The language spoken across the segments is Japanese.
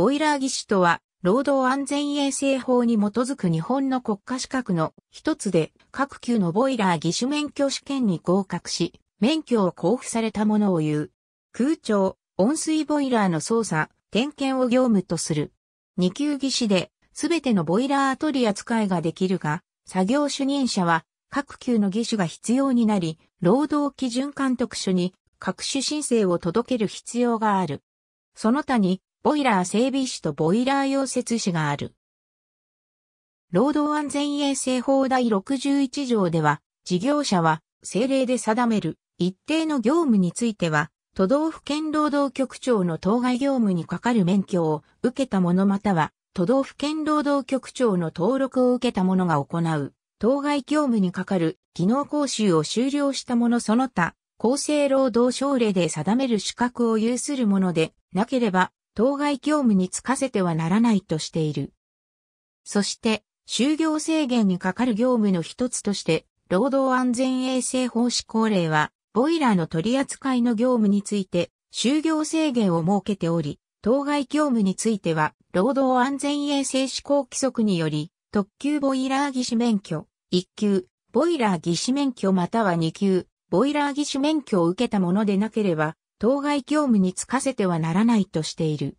ボイラー技師とは、労働安全衛生法に基づく日本の国家資格の一つで、各級のボイラー技師免許試験に合格し、免許を交付されたものを言う。空調、温水ボイラーの操作、点検を業務とする。二級技師で、すべてのボイラー取り扱いができるが、作業主任者は、各級の技師が必要になり、労働基準監督署に各種申請を届ける必要がある。その他に、ボイラー整備士とボイラー溶接士がある。労働安全衛生法第61条では、事業者は政令で定める一定の業務については、都道府県労働局長の当該業務に係る免許を受けた者または、都道府県労働局長の登録を受けた者が行う、当該業務に係る技能講習を終了した者その他、厚生労働省令で定める資格を有するものでなければ、当該業務に就かせてはならないとしている。そして、就業制限にかかる業務の一つとして、労働安全衛生法施行令は、ボイラーの取り扱いの業務について、就業制限を設けており、当該業務については、労働安全衛生施行規則により、特級ボイラー技師免許、1級、ボイラー技師免許または2級、ボイラー技師免許を受けたものでなければ、当該業務に就かせてはならないとしている。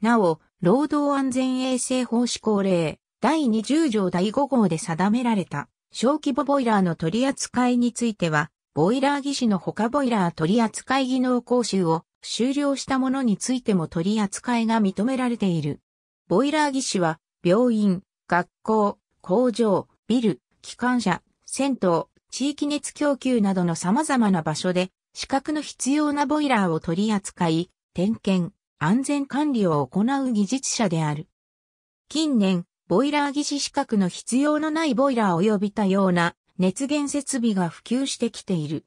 なお、労働安全衛生法施行令第20条第5号で定められた小規模ボイラーの取り扱いについては、ボイラー技師の他ボイラー取扱い技能講習を終了したものについても取り扱いが認められている。ボイラー技師は、病院、学校、工場、ビル、機関車、銭湯、地域熱供給などの様々な場所で資格の必要なボイラーを取り扱い、点検、安全管理を行う技術者である。近年、ボイラー技師資格の必要のないボイラー及びたような熱源設備が普及してきている。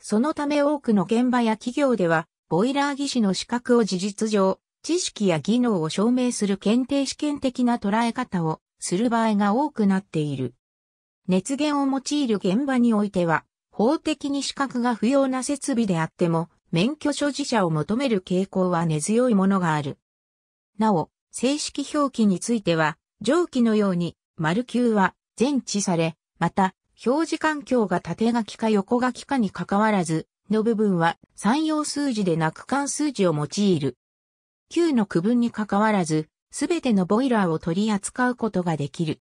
そのため多くの現場や企業では、ボイラー技師の資格を事実上、知識や技能を証明する検定試験的な捉え方をする場合が多くなっている。熱源を用いる現場においては、法的に資格が不要な設備であっても、免許所持者を求める傾向は根強いものがある。なお、正式表記については、上記のように、丸級は前置され、また、表示環境が縦書きか横書きかに関わらず、の部分は三要数字でなく関数字を用いる。9の区分に関わらず、すべてのボイラーを取り扱うことができる。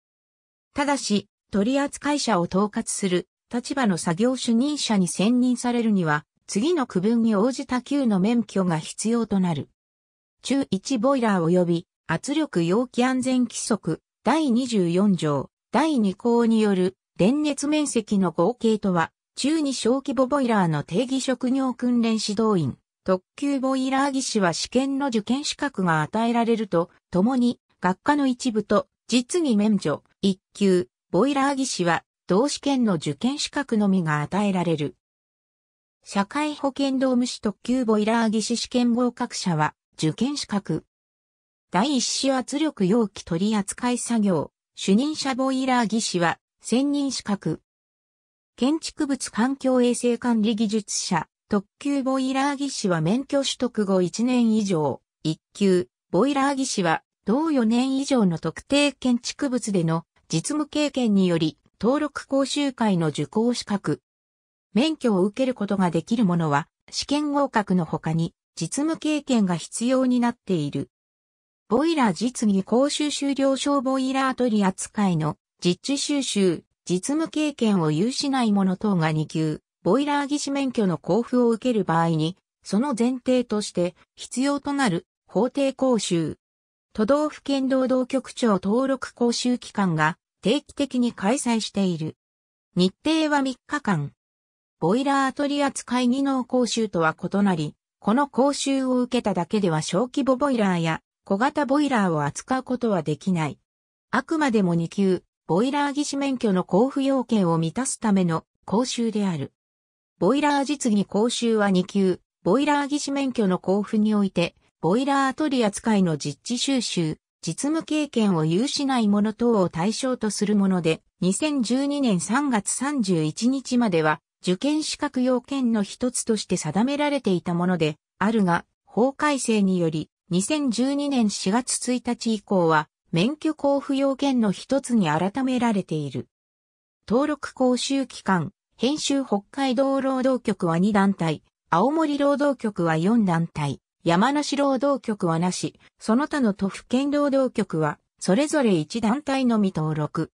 ただし、取扱者を統括する立場の作業主任者に選任されるには、次の区分に応じた級の免許が必要となる。中1ボイラー及び圧力容器安全規則第24条第2項による電熱面積の合計とは、中2小規模ボイラーの定義職業訓練指導員、特級ボイラー技師は試験の受験資格が与えられると、ともに学科の一部と実技免除、1級、ボイラー技師は同試験の受験資格のみが与えられる。社会保険労務士特急ボイラー技師試験合格者は、受験資格。第一子圧力容器取扱作業、主任者ボイラー技師は、専任資格。建築物環境衛生管理技術者、特急ボイラー技師は免許取得後1年以上、1級、ボイラー技師は、同4年以上の特定建築物での実務経験により、登録講習会の受講資格。免許を受けることができるものは、試験合格の他に、実務経験が必要になっている。ボイラー実技講習修了証ボイラー取り扱いの実地収集、実務経験を有しない者等が2級、ボイラー技師免許の交付を受ける場合に、その前提として必要となる法定講習。都道府県労働局長登録講習機関が定期的に開催している。日程は3日間。ボイラー取扱技能講習とは異なり、この講習を受けただけでは小規模ボイラーや小型ボイラーを扱うことはできない。あくまでも2級、ボイラー技師免許の交付要件を満たすための講習である。ボイラー実技講習は2級、ボイラー技師免許の交付において、ボイラー取扱の実地収集、実務経験を有しない者等を対象とするもので、2012年3月31日までは、受験資格要件の一つとして定められていたもので、あるが、法改正により、2012年4月1日以降は、免許交付要件の一つに改められている。登録講習期間、編集北海道労働局は2団体、青森労働局は4団体。山梨労働局はなし、その他の都府県労働局は、それぞれ一団体のみ登録。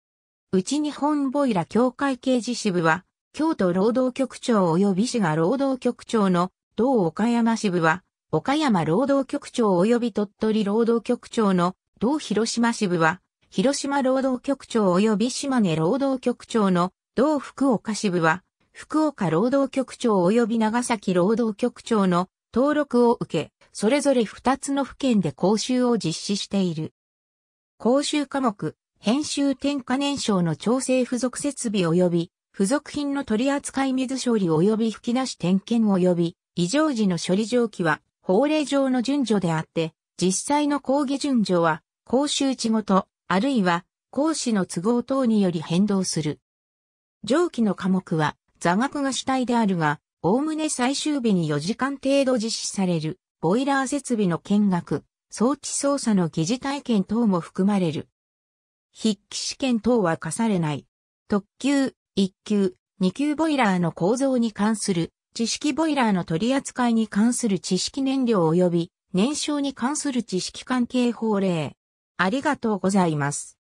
うち日本ボイラ協会刑事支部は、京都労働局長及び滋賀労働局長の同岡山支部は、岡山労働局長及び鳥取労働局長の同広島支部は、広島労働局長及び島根労働局長の同福岡支部は、福岡労働局長及び長崎労働局長の登録を受け、それぞれ2つの府県で講習を実施している。講習科目、編集添加燃焼の調整付属設備及び、付属品の取扱い水処理及び吹き出し点検及び、異常時の処理蒸気は、法令上の順序であって、実際の講義順序は、講習地ごと、あるいは、講師の都合等により変動する。蒸気の科目は、座学が主体であるが、おおむね最終日に4時間程度実施される。ボイラー設備の見学、装置操作の疑似体験等も含まれる。筆記試験等は課されない。特級、1級、2級ボイラーの構造に関する、知識ボイラーの取り扱いに関する知識燃料及び燃焼に関する知識関係法令。ありがとうございます。